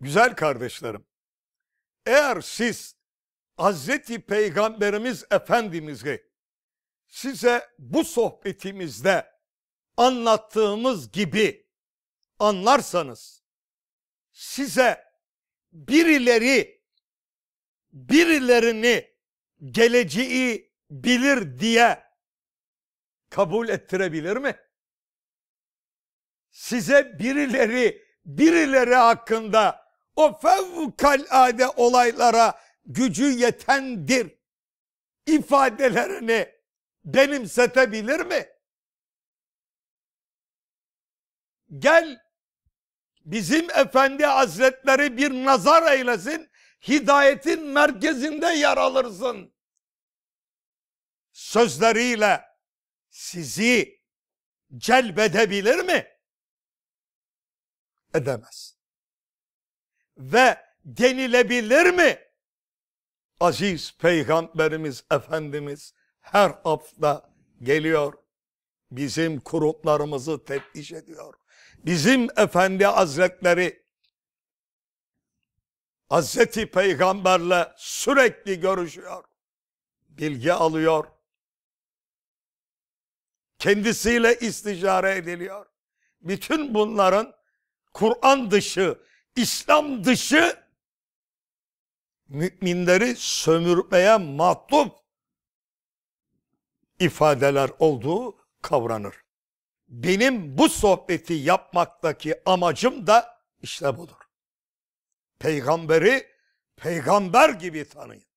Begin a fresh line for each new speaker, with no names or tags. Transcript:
Güzel kardeşlerim, eğer siz Hazreti Peygamberimiz Efendimiz'i size bu sohbetimizde anlattığımız gibi anlarsanız size birileri birilerini geleceği bilir diye kabul ettirebilir mi? Size birileri birileri hakkında o fevkalade olaylara gücü yetendir ifadelerini benimsetebilir mi? Gel bizim efendi hazretleri bir nazar eylesin, hidayetin merkezinde yer alırsın. Sözleriyle sizi celbedebilir mi? Edemez ve denilebilir mi? Aziz Peygamberimiz Efendimiz her hafta geliyor. Bizim kuruplarımızı teftiş ediyor. Bizim Efendi Hazretleri Hazreti Peygamberle sürekli görüşüyor. Bilgi alıyor. Kendisiyle istişare ediliyor. Bütün bunların Kur'an dışı İslam dışı müminleri sömürmeye mahlup ifadeler olduğu kavranır. Benim bu sohbeti yapmaktaki amacım da işte budur. Peygamberi peygamber gibi tanıyın.